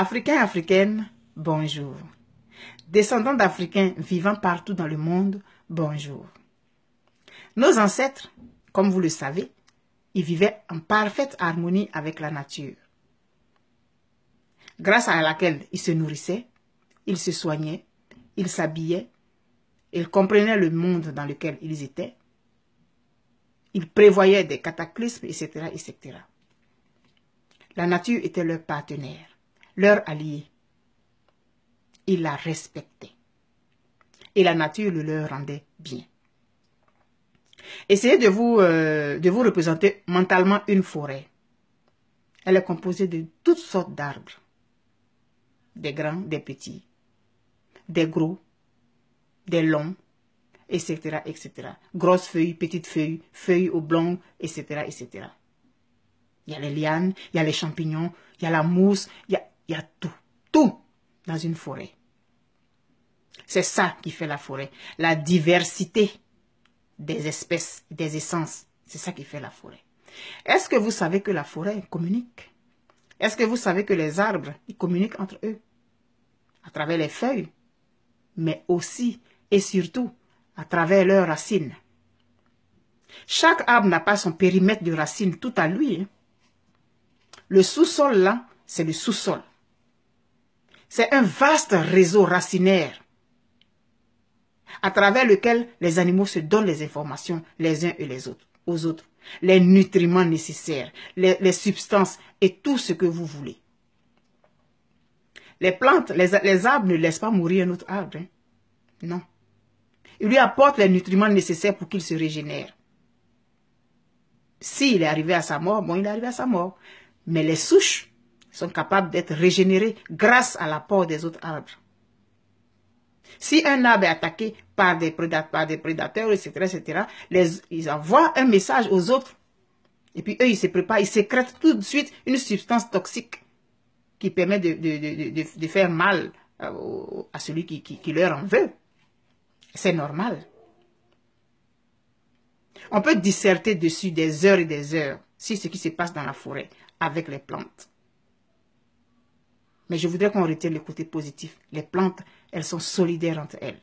Africains, africaines, bonjour. Descendants d'Africains vivant partout dans le monde, bonjour. Nos ancêtres, comme vous le savez, ils vivaient en parfaite harmonie avec la nature, grâce à laquelle ils se nourrissaient, ils se soignaient, ils s'habillaient, ils comprenaient le monde dans lequel ils étaient, ils prévoyaient des cataclysmes, etc., etc. La nature était leur partenaire leur allié. il la respectait. Et la nature le leur rendait bien. Essayez de vous, euh, de vous représenter mentalement une forêt. Elle est composée de toutes sortes d'arbres. Des grands, des petits, des gros, des longs, etc., etc. Grosses feuilles, petites feuilles, feuilles oblongues, etc., etc. Il y a les lianes, il y a les champignons, il y a la mousse, il y a il y a tout, tout dans une forêt. C'est ça qui fait la forêt. La diversité des espèces, des essences, c'est ça qui fait la forêt. Est-ce que vous savez que la forêt communique Est-ce que vous savez que les arbres, ils communiquent entre eux À travers les feuilles, mais aussi et surtout à travers leurs racines. Chaque arbre n'a pas son périmètre de racines tout à lui. Hein. Le sous-sol, là, c'est le sous-sol. C'est un vaste réseau racinaire à travers lequel les animaux se donnent les informations les uns et les autres, aux autres, les nutriments nécessaires, les, substances et tout ce que vous voulez. Les plantes, les, arbres ne laissent pas mourir un autre arbre. Hein. Non. Ils lui apportent les nutriments nécessaires pour qu'il se régénère. S'il est arrivé à sa mort, bon, il est arrivé à sa mort. Mais les souches sont capables d'être régénérés grâce à l'apport des autres arbres. Si un arbre est attaqué par des, prédateurs, etc., etc., ils envoient un message aux autres. Et puis eux, ils se préparent, ils sécrètent tout de suite une substance toxique qui permet de, faire mal euh, à, celui qui, leur en veut. C'est normal. On peut disserter dessus des heures et des heures si ce qui se passe dans la forêt avec les plantes. Mais je voudrais qu'on retienne le côté positif. Les plantes, elles sont solidaires entre elles.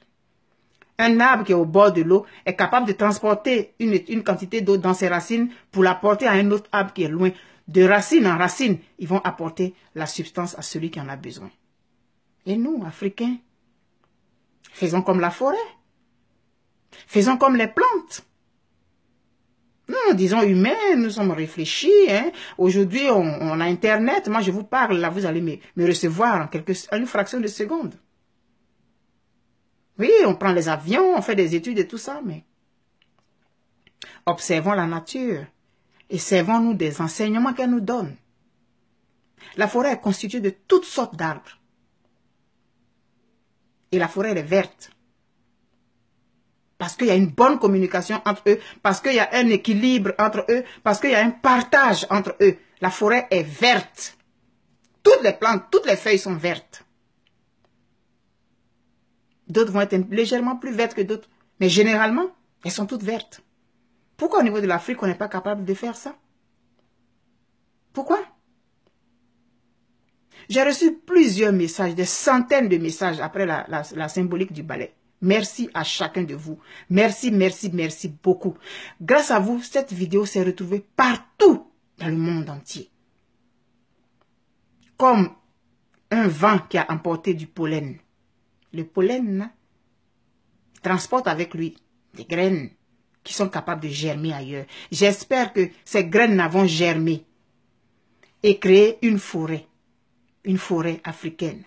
Un arbre qui est au bord de l'eau est capable de transporter une, une quantité d'eau dans ses racines pour l'apporter à un autre arbre qui est loin. De racine en racine, ils vont apporter la substance à celui qui en a besoin. Et nous, Africains, faisons comme la forêt. Faisons comme les plantes. Nous, hmm, disons humains, nous sommes réfléchis. Hein. Aujourd'hui, on, a Internet. Moi, je vous parle, là, vous allez me, recevoir en quelques, en une fraction de seconde. Oui, on prend les avions, on fait des études et tout ça, mais observons la nature et servons-nous des enseignements qu'elle nous donne. La forêt est constituée de toutes sortes d'arbres. Et la forêt, est verte. Parce qu'il y a une bonne communication entre eux, parce qu'il y a un équilibre entre eux, parce qu'il y a un partage entre eux. La forêt est verte. Toutes les plantes, toutes les feuilles sont vertes. D'autres vont être légèrement plus vertes que d'autres. Mais généralement, elles sont toutes vertes. Pourquoi au niveau de l'Afrique, on n'est pas capable de faire ça Pourquoi J'ai reçu plusieurs messages, des centaines de messages après la, symbolique du balai. Merci à chacun de vous. Merci, merci, merci beaucoup. Grâce à vous, cette vidéo s'est retrouvée partout dans le monde entier. Comme un vent qui a emporté du pollen. Le pollen transporte avec lui des graines qui sont capables de germer ailleurs. J'espère que ces graines vont germer et créer une forêt, une forêt africaine.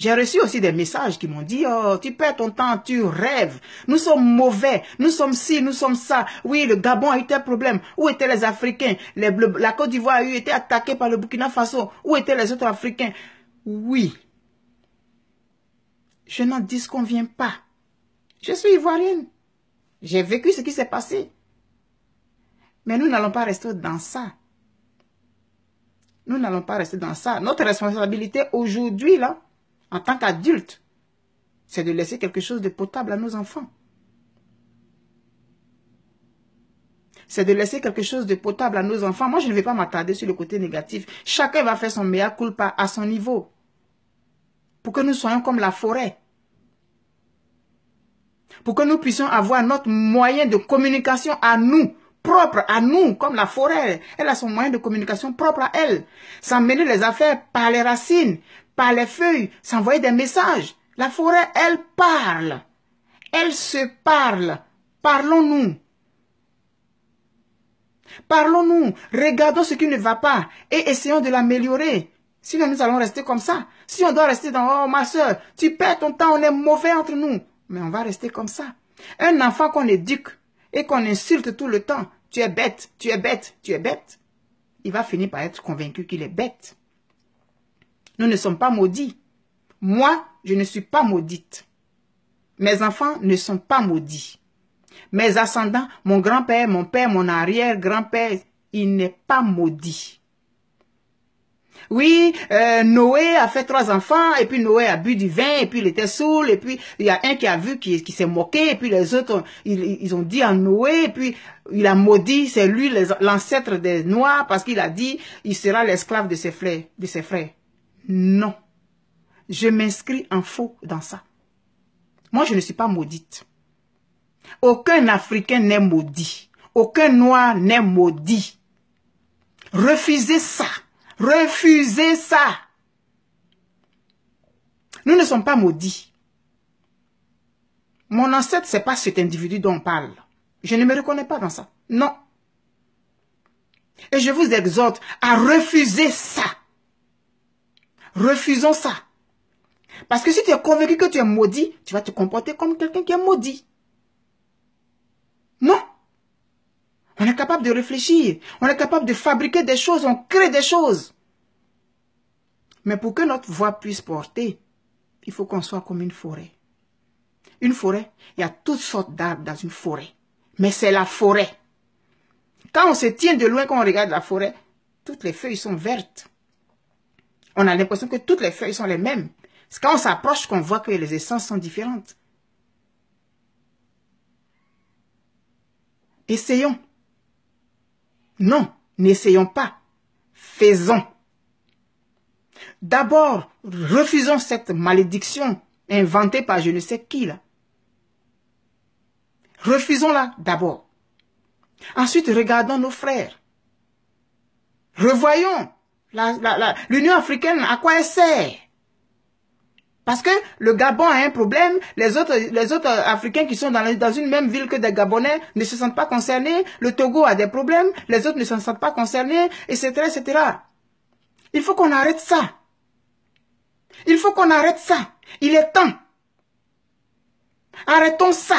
J'ai reçu aussi des messages qui m'ont dit, oh, tu perds ton temps, tu rêves. Nous sommes mauvais, nous sommes ci, nous sommes ça. Oui, le Gabon a eu des problèmes. Où étaient les Africains La Côte d'Ivoire a été attaquée par le Burkina Faso. Où étaient les autres Africains Oui. Je n'en disconviens pas. Je suis ivoirienne. J'ai vécu ce qui s'est passé. Mais nous n'allons pas rester dans ça. Nous n'allons pas rester dans ça. Notre responsabilité aujourd'hui, là, en tant qu'adulte c'est de laisser quelque chose de potable à nos enfants. C'est de laisser quelque chose de potable à nos enfants. Moi, je ne vais pas m'attarder sur le côté négatif. Chacun va faire son meilleur culpa à son niveau. Pour que nous soyons comme la forêt. Pour que nous puissions avoir notre moyen de communication à nous propre à nous, comme la forêt. Elle a son moyen de communication propre à elle. sans mêler les affaires par les racines, par les feuilles, s'envoyer des messages. La forêt, elle parle. Elle se parle. Parlons-nous. Parlons-nous. Regardons ce qui ne va pas et essayons de l'améliorer. Sinon, nous allons rester comme ça. Si on doit rester dans, oh, ma soeur, tu perds ton temps, on est mauvais entre nous. Mais on va rester comme ça. Un enfant qu'on éduque et qu'on insulte tout le temps, tu es bête, tu es bête, tu es bête, il va finir par être convaincu qu'il est bête. Nous ne sommes pas maudits. Moi, je ne suis pas maudite. Mes enfants ne sont pas maudits. Mes ascendants, mon grand-père, mon père, mon arrière-grand-père, il n'est pas maudit. Oui, euh, Noé a fait trois enfants, et puis Noé a bu du vin, et puis il était saoul, et puis il y a un qui a vu, qui, s'est moqué, et puis les autres, ils, ont dit à Noé, et puis il a maudit, c'est lui l'ancêtre des Noirs, parce qu'il a dit, il sera l'esclave de ses De ses frères. Non. Je m'inscris en faux dans ça. Moi, je ne suis pas maudite. Aucun Africain n'est maudit. Aucun Noir n'est maudit. Refusez ça. Refusez ça. Nous ne sommes pas maudits. Mon ancêtre, n'est pas cet individu dont on parle. Je ne me reconnais pas dans ça. Non. Et je vous exhorte à refuser ça. Refusons ça. Parce que si tu es convaincu que tu es maudit, tu vas te comporter comme quelqu'un qui est maudit. Non. On est capable de réfléchir. On est capable de fabriquer des choses. On crée des choses. Mais pour que notre voix puisse porter, il faut qu'on soit comme une forêt. Une forêt, il y a toutes sortes d'arbres dans une forêt. Mais c'est la forêt. Quand on se tient de loin, quand on regarde la forêt, toutes les feuilles sont vertes. On a l'impression que toutes les feuilles sont les mêmes. C'est quand on s'approche qu'on voit que les essences sont différentes. Essayons. Non, n'essayons pas. Faisons. D'abord, refusons cette malédiction inventée par je ne sais qui là. Refusons-la d'abord. Ensuite, regardons nos frères. Revoyons L'Union africaine, à quoi elle sert parce que le Gabon a un problème, les autres, les autres Africains qui sont dans, dans une même ville que des Gabonais ne se sentent pas concernés, le Togo a des problèmes, les autres ne se sentent pas concernés, etc. etc. Il faut qu'on arrête ça. Il faut qu'on arrête ça. Il est temps. Arrêtons ça.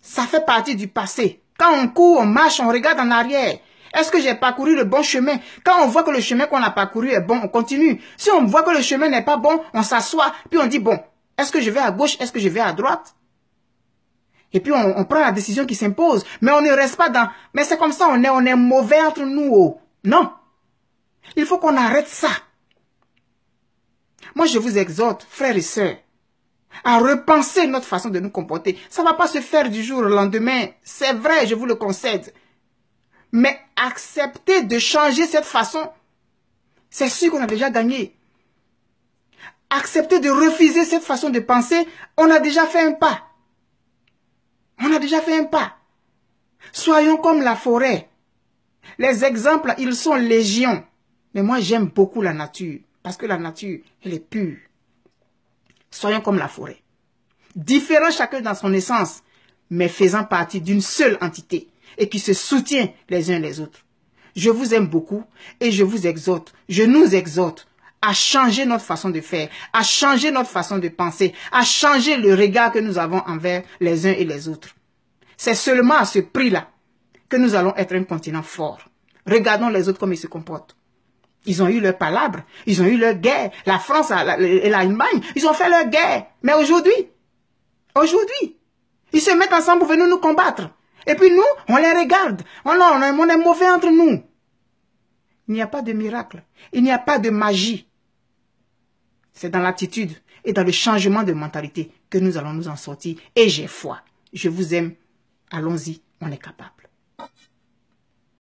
Ça fait partie du passé. Quand on court, on marche, on regarde en arrière. Est-ce que j'ai parcouru le bon chemin Quand on voit que le chemin qu'on a parcouru est bon, on continue. Si on voit que le chemin n'est pas bon, on s'assoit, puis on dit, bon, est-ce que je vais à gauche Est-ce que je vais à droite et puis on, prend la décision qui s'impose. Mais on ne reste pas dans... Mais c'est comme ça, on est, on est mauvais entre nous. Oh. Non. Il faut qu'on arrête ça. Moi, je vous exhorte, frères et sœurs, à repenser notre façon de nous comporter. Ça ne va pas se faire du jour au lendemain. C'est vrai, je vous le concède. Mais accepter de changer cette façon, c'est sûr qu'on a déjà gagné. Accepter de refuser cette façon de penser, on a déjà fait un pas. On a déjà fait un pas. Soyons comme la forêt. Les exemples, ils sont légions. Mais moi, j'aime beaucoup la nature. Parce que la nature, elle est pure. Soyons comme la forêt. Différents chacun dans son essence, mais faisant partie d'une seule entité et qui se soutient les uns les autres. Je vous aime beaucoup et je vous exhorte, je nous exhorte à changer notre façon de faire, à changer notre façon de penser, à changer le regard que nous avons envers les uns et les autres. C'est seulement à ce prix-là que nous allons être un continent fort. Regardons les autres comme ils se comportent. Ils ont eu leur palabre, ils ont eu leur guerre. La France et l'Allemagne, ils ont fait leur guerre. Mais aujourd'hui, aujourd'hui, ils se mettent ensemble pour venir nous combattre. Et puis nous, on les regarde. Oh on, on est mauvais entre nous. Il n'y a pas de miracle. Il n'y a pas de magie. C'est dans l'attitude et dans le changement de mentalité que nous allons nous en sortir. Et j'ai foi. Je vous aime. Allons-y. On est capable.